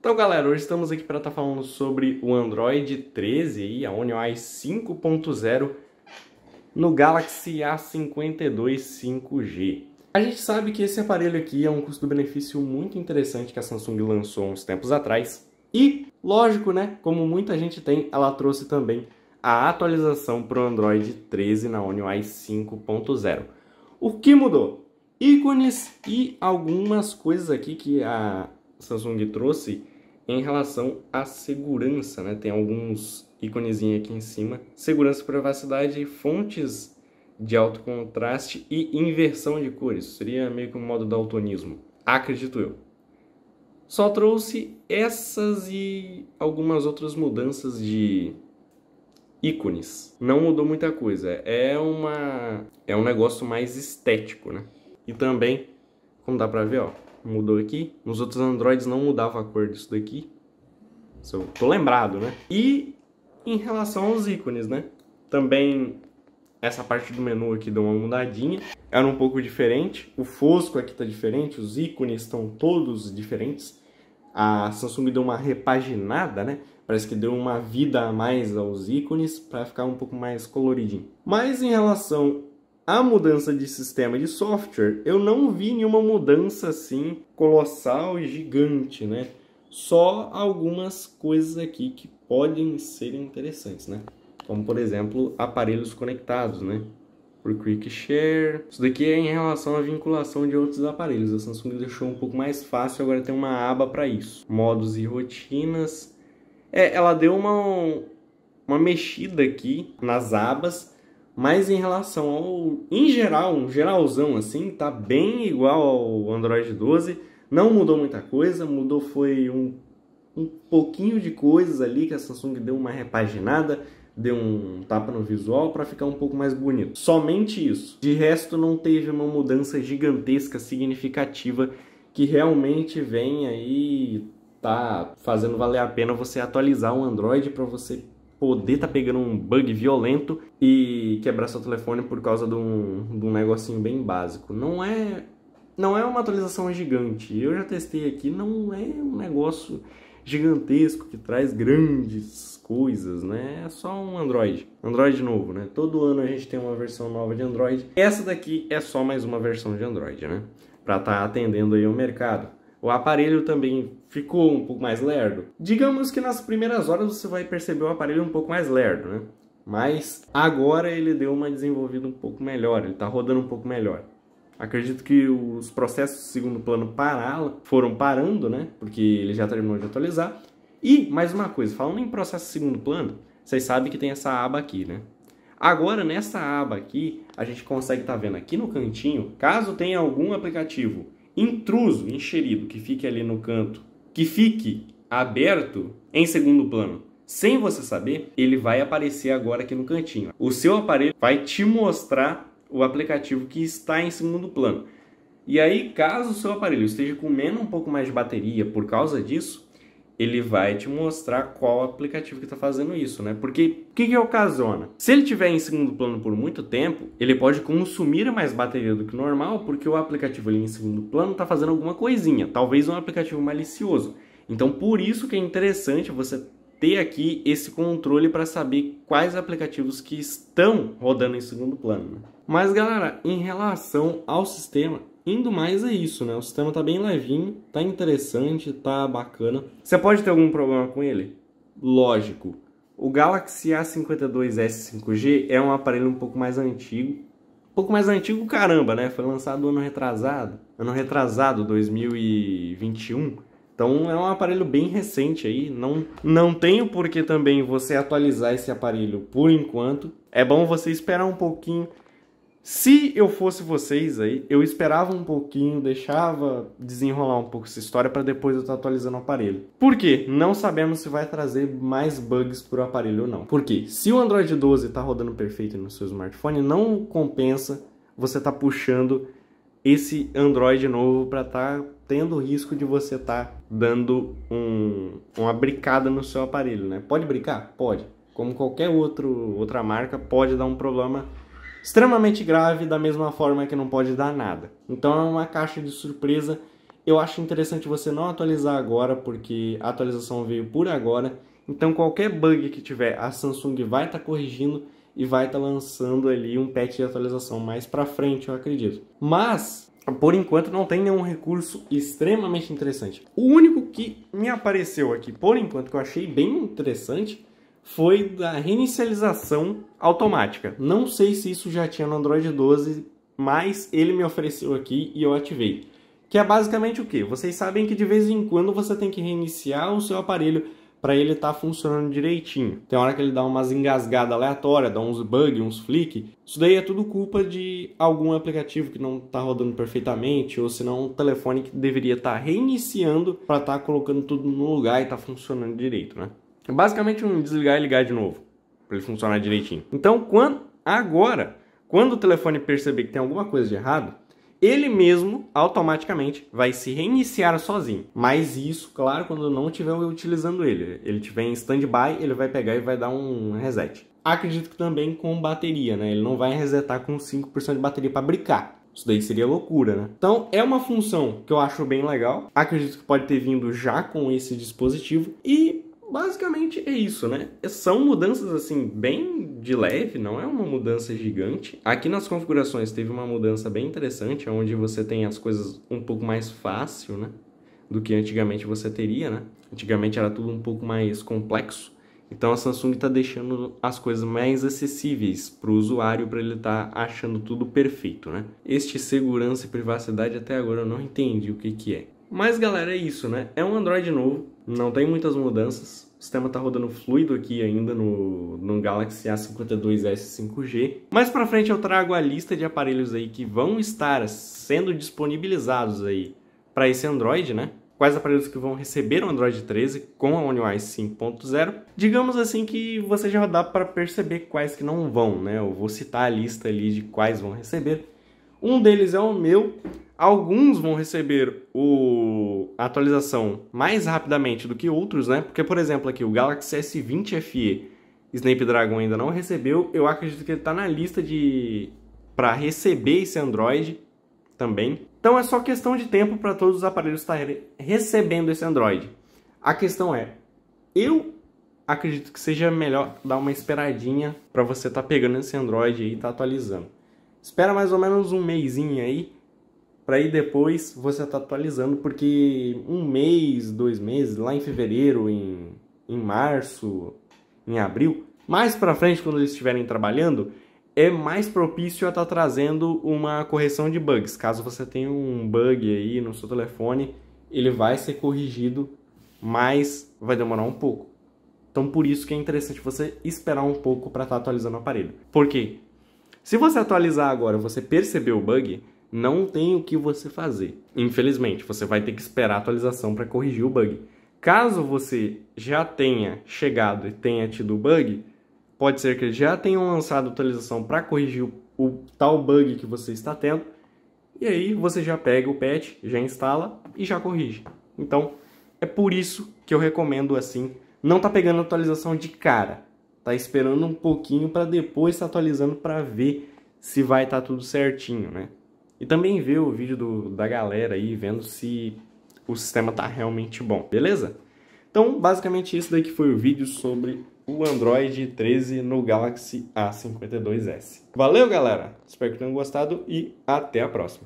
Então, galera, hoje estamos aqui para estar tá falando sobre o Android 13 e a One UI 5.0 no Galaxy A52 5G. A gente sabe que esse aparelho aqui é um custo-benefício muito interessante que a Samsung lançou uns tempos atrás. E, lógico, né, como muita gente tem, ela trouxe também a atualização para o Android 13 na One UI 5.0. O que mudou? Ícones e algumas coisas aqui que a Samsung trouxe em relação à segurança, né? Tem alguns ícones aqui em cima. Segurança, privacidade, fontes de alto contraste e inversão de cores. Seria meio que um modo daltonismo, acredito eu. Só trouxe essas e algumas outras mudanças de ícones. Não mudou muita coisa. É uma é um negócio mais estético, né? E também, como dá para ver, ó, mudou aqui. Nos outros Androids não mudava a cor disso daqui. eu tô lembrado, né? E em relação aos ícones, né? Também essa parte do menu aqui deu uma mudadinha. Era um pouco diferente. O fosco aqui tá diferente, os ícones estão todos diferentes. A Samsung deu uma repaginada, né? Parece que deu uma vida a mais aos ícones para ficar um pouco mais coloridinho. Mas em relação a mudança de sistema de software, eu não vi nenhuma mudança assim colossal e gigante, né? Só algumas coisas aqui que podem ser interessantes, né? Como, por exemplo, aparelhos conectados, né? Por Quick Share. Isso daqui é em relação à vinculação de outros aparelhos. A Samsung deixou um pouco mais fácil, agora tem uma aba para isso. Modos e rotinas. É, ela deu uma, uma mexida aqui nas abas, mas em relação ao. Em geral, um geralzão assim, tá bem igual ao Android 12. Não mudou muita coisa, mudou foi um, um pouquinho de coisas ali que a Samsung deu uma repaginada, deu um tapa no visual para ficar um pouco mais bonito. Somente isso. De resto, não teve uma mudança gigantesca, significativa, que realmente vem aí tá fazendo valer a pena você atualizar o Android para você poder tá pegando um bug violento e quebrar seu telefone por causa de um, de um negocinho bem básico. Não é, não é uma atualização gigante. Eu já testei aqui, não é um negócio gigantesco que traz grandes coisas, né? É só um Android. Android novo, né? Todo ano a gente tem uma versão nova de Android. Essa daqui é só mais uma versão de Android, né? Para estar tá atendendo aí o mercado. O aparelho também ficou um pouco mais lerdo. Digamos que nas primeiras horas você vai perceber o aparelho um pouco mais lerdo, né? Mas agora ele deu uma desenvolvida um pouco melhor, ele está rodando um pouco melhor. Acredito que os processos de segundo plano pararam, foram parando, né? Porque ele já terminou de atualizar. E, mais uma coisa, falando em processo de segundo plano, vocês sabem que tem essa aba aqui, né? Agora, nessa aba aqui, a gente consegue estar tá vendo aqui no cantinho, caso tenha algum aplicativo intruso, enxerido, que fique ali no canto, que fique aberto em segundo plano, sem você saber, ele vai aparecer agora aqui no cantinho. O seu aparelho vai te mostrar o aplicativo que está em segundo plano. E aí, caso o seu aparelho esteja com menos um pouco mais de bateria por causa disso, ele vai te mostrar qual aplicativo que está fazendo isso, né? Porque o que, que é ocasiona? Se ele tiver em segundo plano por muito tempo, ele pode consumir mais bateria do que normal, porque o aplicativo ali em segundo plano está fazendo alguma coisinha, talvez um aplicativo malicioso. Então, por isso que é interessante você ter aqui esse controle para saber quais aplicativos que estão rodando em segundo plano. Né? Mas galera, em relação ao sistema, indo mais é isso, né? O sistema tá bem levinho, tá interessante, tá bacana. Você pode ter algum problema com ele? Lógico. O Galaxy A52s 5G é um aparelho um pouco mais antigo. Um pouco mais antigo, caramba, né? Foi lançado ano retrasado, ano retrasado, 2021. Então é um aparelho bem recente aí, não, não tenho por que também você atualizar esse aparelho por enquanto. É bom você esperar um pouquinho se eu fosse vocês aí, eu esperava um pouquinho, deixava desenrolar um pouco essa história para depois eu estar tá atualizando o aparelho. Por quê? Não sabemos se vai trazer mais bugs para o aparelho ou não. Por quê? Se o Android 12 está rodando perfeito no seu smartphone, não compensa você estar tá puxando esse Android novo para estar tá tendo o risco de você estar tá dando um, uma brincada no seu aparelho, né? Pode brincar? Pode. Como qualquer outro, outra marca, pode dar um problema extremamente grave, da mesma forma que não pode dar nada. Então é uma caixa de surpresa. Eu acho interessante você não atualizar agora, porque a atualização veio por agora. Então qualquer bug que tiver, a Samsung vai estar tá corrigindo e vai estar tá lançando ali um patch de atualização mais para frente, eu acredito. Mas por enquanto não tem nenhum recurso extremamente interessante. O único que me apareceu aqui por enquanto que eu achei bem interessante foi da reinicialização automática. Não sei se isso já tinha no Android 12, mas ele me ofereceu aqui e eu ativei. Que é basicamente o que? Vocês sabem que de vez em quando você tem que reiniciar o seu aparelho para ele estar tá funcionando direitinho. Tem hora que ele dá umas engasgadas aleatórias, dá uns bugs, uns flick. Isso daí é tudo culpa de algum aplicativo que não está rodando perfeitamente, ou se não um telefone que deveria estar tá reiniciando para estar tá colocando tudo no lugar e estar tá funcionando direito, né? É basicamente um desligar e ligar de novo, para ele funcionar direitinho. Então, quando agora, quando o telefone perceber que tem alguma coisa de errado, ele mesmo automaticamente vai se reiniciar sozinho. Mas isso, claro, quando não estiver utilizando ele. Ele estiver em stand-by, ele vai pegar e vai dar um reset. Acredito que também com bateria, né? Ele não vai resetar com 5% de bateria para brincar. Isso daí seria loucura, né? Então, é uma função que eu acho bem legal. Acredito que pode ter vindo já com esse dispositivo. E basicamente é isso, né? São mudanças assim bem de leve, não é uma mudança gigante. Aqui nas configurações teve uma mudança bem interessante, onde você tem as coisas um pouco mais fácil, né? Do que antigamente você teria, né? Antigamente era tudo um pouco mais complexo. Então a Samsung está deixando as coisas mais acessíveis para o usuário para ele estar tá achando tudo perfeito, né? Este segurança e privacidade até agora eu não entendi o que, que é. Mas galera, é isso, né? É um Android novo, não tem muitas mudanças. O sistema tá rodando fluido aqui ainda no, no Galaxy A52s 5G. Mais pra frente eu trago a lista de aparelhos aí que vão estar sendo disponibilizados aí para esse Android, né? Quais aparelhos que vão receber o Android 13 com a One UI 5.0. Digamos assim que você já dá para perceber quais que não vão, né? Eu vou citar a lista ali de quais vão receber. Um deles é o meu, Alguns vão receber o... a atualização mais rapidamente do que outros, né? Porque, por exemplo, aqui o Galaxy S20 FE Snapdragon ainda não recebeu. Eu acredito que ele está na lista de para receber esse Android também. Então é só questão de tempo para todos os aparelhos estarem recebendo esse Android. A questão é, eu acredito que seja melhor dar uma esperadinha para você estar tá pegando esse Android e estar tá atualizando. Espera mais ou menos um mêsinho aí para aí depois você tá atualizando, porque um mês, dois meses, lá em fevereiro, em, em março, em abril, mais para frente, quando eles estiverem trabalhando, é mais propício a estar tá trazendo uma correção de bugs. Caso você tenha um bug aí no seu telefone, ele vai ser corrigido, mas vai demorar um pouco. Então por isso que é interessante você esperar um pouco para estar tá atualizando o aparelho. Por quê? Se você atualizar agora, você percebeu o bug, não tem o que você fazer. Infelizmente, você vai ter que esperar a atualização para corrigir o bug. Caso você já tenha chegado e tenha tido o bug, pode ser que eles já tenham lançado a atualização para corrigir o, o tal bug que você está tendo, e aí você já pega o patch, já instala e já corrige. Então, é por isso que eu recomendo assim, não tá pegando a atualização de cara, tá esperando um pouquinho para depois tá atualizando para ver se vai estar tá tudo certinho, né? E também ver o vídeo do, da galera aí, vendo se o sistema tá realmente bom, beleza? Então, basicamente isso daqui foi o vídeo sobre o Android 13 no Galaxy A52s. Valeu, galera! Espero que tenham gostado e até a próxima!